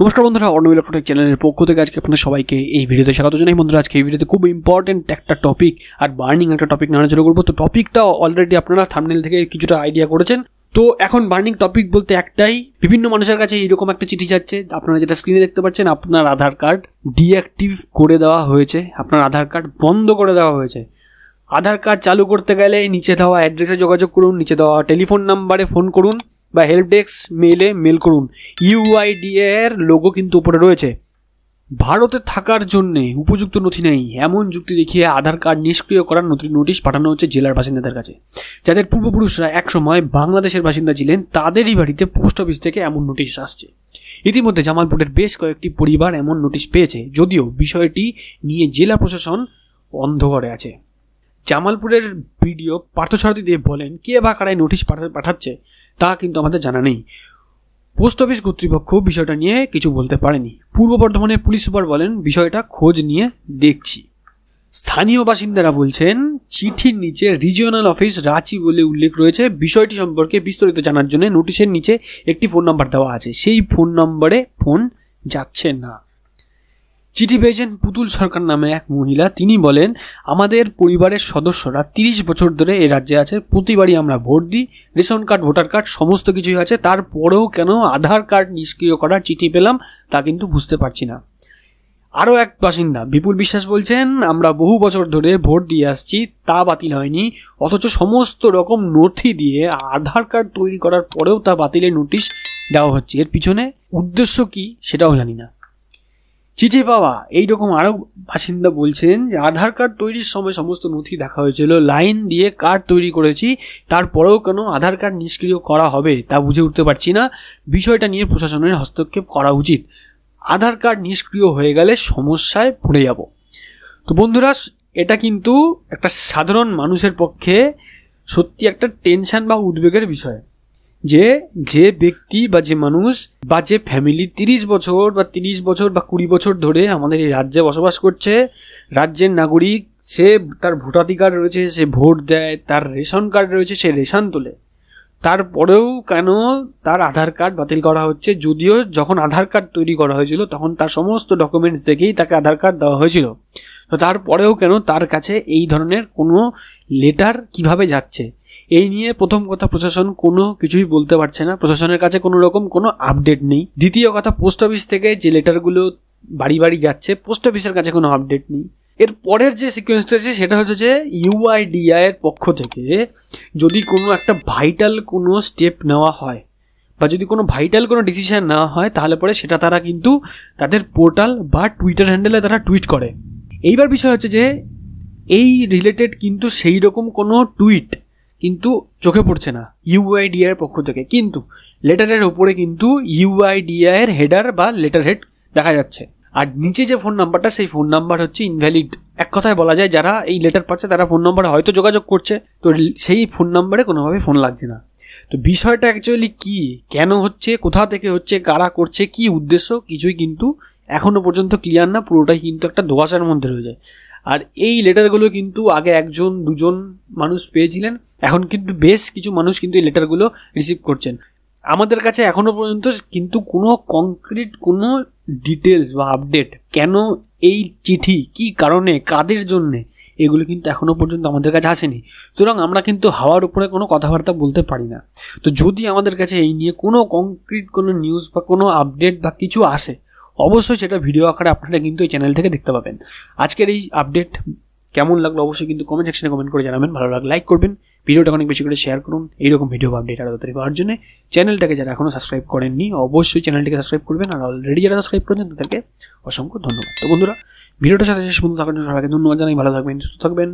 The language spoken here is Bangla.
নমস্কার বন্ধুরা অর্ণব ইলেকট্রনিক চ্যানেলের পক্ষ থেকে আজকে আপনাদের সবাইকে এই ভিডিওতে স্বাগত জানাই বন্ধুরা আজকে এই ভিডিওতে খুব ইম্পর্টেন্ট একটা টপিক আর বার্নিং একটা টপিক নানা আলোচনা করবো তো টপিকটা অলরেডি আপনারা থামনেল থেকে কিছুটা আইডিয়া করেছেন তো এখন বার্নিং টপিক বলতে একটাই বিভিন্ন মানুষের কাছে এইরকম একটা চিঠি যাচ্ছে আপনারা যেটা স্ক্রিনে দেখতে পাচ্ছেন আপনার আধার কার্ড ডিঅ্যাক্টিভ করে দেওয়া হয়েছে আপনার আধার কার্ড বন্ধ করে দেওয়া হয়েছে আধার কার্ড চালু করতে গেলে নিচে দেওয়া অ্যাড্রেসে যোগাযোগ করুন নিচে দেওয়া টেলিফোন নাম্বারে ফোন করুন বা হেল্প ডেস্ক মেলে মেল করুন ইউআইডিএ এর লোগো কিন্তু উপরে রয়েছে ভারতে থাকার জন্যে উপযুক্ত নথি নেই এমন যুক্তি দেখিয়ে আধার কার্ড নিষ্ক্রিয় করার নথি নোটিশ পাঠানো হচ্ছে জেলার বাসিন্দাদের কাছে যাদের পূর্বপুরুষরা একসময় বাংলাদেশের বাসিন্দা ছিলেন তাদেরই বাড়িতে পোস্ট অফিস থেকে এমন নোটিশ আসছে ইতিমধ্যে জামালপুরের বেশ কয়েকটি পরিবার এমন নোটিশ পেয়েছে যদিও বিষয়টি নিয়ে জেলা প্রশাসন অন্ধকারে আছে জামালপুরের বিডিও পার্থসারথী দেব বলেন কে বা কারাই নোটিশ পাঠাচ্ছে তা কিন্তু আমাদের জানা নেই পোস্ট অফিস কর্তৃপক্ষ বিষয়টা নিয়ে কিছু বলতে পারেনি পূর্ব বর্ধমানের পুলিশ সুপার বলেন বিষয়টা খোঁজ নিয়ে দেখছি স্থানীয় বাসিন্দারা বলছেন চিঠির নিচে রিজিওনাল অফিস রাঁচি বলে উল্লেখ রয়েছে বিষয়টি সম্পর্কে বিস্তারিত জানার জন্য নোটিশের নিচে একটি ফোন নাম্বার দেওয়া আছে সেই ফোন নম্বরে ফোন যাচ্ছে না চিঠি পেয়েছেন পুতুল সরকার নামে এক মহিলা তিনি বলেন আমাদের পরিবারের সদস্যরা তিরিশ বছর ধরে এ রাজ্যে আছে প্রতিবারই আমরা ভোট দিই রেশন কার্ড ভোটার কার্ড সমস্ত কিছুই আছে তারপরেও কেন আধার কার্ড নিষ্ক্রিয় করার চিঠি পেলাম তা কিন্তু বুঝতে পারছি না আরও এক বাসিন্দা বিপুল বিশ্বাস বলছেন আমরা বহু বছর ধরে ভোট দিয়ে আসছি তা বাতিল হয়নি অথচ সমস্ত রকম নথি দিয়ে আধার কার্ড তৈরি করার পরেও তা বাতিলের নোটিশ দেওয়া হচ্ছে এর পিছনে উদ্দেশ্য কি সেটাও জানি না চিঠি পাওয়া এইরকম আরও বাসিন্দা বলছেন যে আধার কার্ড তৈরির সময় সমস্ত নথি দেখা হয়েছিল লাইন দিয়ে কার্ড তৈরি করেছি তারপরেও কেন আধার কার্ড নিষ্ক্রিয় করা হবে তা বুঝে উঠতে পারছি না বিষয়টা নিয়ে প্রশাসনের হস্তক্ষেপ করা উচিত আধার কার্ড নিষ্ক্রিয় হয়ে গেলে সমস্যায় পড়ে যাব তো বন্ধুরা এটা কিন্তু একটা সাধারণ মানুষের পক্ষে সত্যি একটা টেনশন বা উদ্বেগের বিষয় যে যে ব্যক্তি বা যে মানুষ বা যে ফ্যামিলি তিরিশ বছর বা তিরিশ বছর বা কুড়ি বছর ধরে আমাদের এই রাজ্যে বসবাস করছে রাজ্যের নাগরিক সে তার ভোটাধিকার রয়েছে সে ভোট দেয় তার রেশন কার্ড রয়েছে সে রেশন তোলে তারপরেও কেন তার আধার কার্ড বাতিল করা হচ্ছে যদিও যখন আধার কার্ড তৈরি করা হয়েছিল তখন তার সমস্ত ডকুমেন্টস দেখেই তাকে আধার কার্ড দেওয়া হয়েছিল তো তারপরেও কেন তার কাছে এই ধরনের কোনো লেটার কিভাবে যাচ্ছে এই নিয়ে প্রথম কথা প্রশাসন কোনো কিছুই বলতে পারছে না প্রশাসনের কাছে কোনো রকম কোনো আপডেট নেই দ্বিতীয় কথা পোস্ট অফিস থেকে যে লেটারগুলো বাড়ি বাড়ি যাচ্ছে পোস্ট অফিসের কাছে কোনো আপডেট নেই এর পরের যে সিকোয়েন্সটা আছে সেটা হচ্ছে যে ইউআইডিআই এর পক্ষ থেকে যদি কোনো একটা ভাইটাল কোনো স্টেপ নেওয়া হয় বা যদি কোনো ভাইটাল কোনো ডিসিশান নেওয়া হয় তাহলে পরে সেটা তারা কিন্তু তাদের পোর্টাল বা টুইটার হ্যান্ডেলে তারা টুইট করে এইবার বিষয় হচ্ছে যে এই রিলেটেড কিন্তু সেই রকম কোনো টুইট কিন্তু চোখে পড়ছে না ইউআইডিআই এর পক্ষ থেকে কিন্তু লেটারের ওপরে কিন্তু ইউআইডিআই এর হেডার বা লেটার হেড দেখা যাচ্ছে আর নিচে যে ফোন নাম্বারটা সেই ফোন নাম্বার হচ্ছে ইনভ্যালিড এক কথায় বলা যায় যারা এই লেটার পাচ্ছে তারা ফোন নাম্বারে হয়তো যোগাযোগ করছে তো সেই ফোন নাম্বারে কোনোভাবে ফোন লাগছে না তো বিষয়টা অ্যাকচুয়ালি কি কেন হচ্ছে কোথা থেকে হচ্ছে কারা করছে কি উদ্দেশ্য কিছুই কিন্তু এখনও পর্যন্ত ক্লিয়ার না পুরোটাই কিন্তু একটা ধোয়াশার মধ্যে রয়ে যায় আর এই লেটারগুলো কিন্তু আগে একজন দুজন মানুষ পেয়েছিলেন এখন কিন্তু বেশ কিছু মানুষ কিন্তু এই লেটারগুলো রিসিভ করছেন আমাদের কাছে এখনো পর্যন্ত কিন্তু কোনো কংক্রিট কোনো ডিটেলস বা আপডেট কেন এই চিঠি কি কারণে কাদের জন্যে এগুলো কিন্তু এখনও পর্যন্ত আমাদের কাছে আসেনি সুতরাং আমরা কিন্তু হাওয়ার উপরে কোনো কথাবার্তা বলতে পারি না তো যদি আমাদের কাছে এই নিয়ে কোনো কংক্রিট কোনো নিউজ বা কোনো আপডেট বা কিছু আসে অবশ্যই সেটা ভিডিও আকারে আপনারা কিন্তু এই চ্যানেল থেকে দেখতে পাবেন আজকের এই আপডেট কেমন লাগলো অবশ্যই কিন্তু কমেন্ট সেকশনে কমেন্ট করে জানাবেন ভালো লাগলে লাইক করবেন ভিডিওটা অনেক বেশি করে শেয়ার করুন এইরকম ভিডিও আপডেট আরও তাড়াতাড়ি পাওয়ার জন্য চ্যানেলটাকে যারা এখনও সাবস্ক্রাইব করেননি অবশ্যই চ্যানেলটিকে সাবস্ক্রাইব করবেন আর অলরেডি যারা সাবস্ক্রাইব করেছেন তাদেরকে অসংখ্য ধন্যবাদ তো বন্ধুরা ভিডিওটার সাথে শেষ বন্ধু থাকার জন্য সবাইকে ধন্যবাদ জানাই ভালো থাকবেন সুস্থ থাকবেন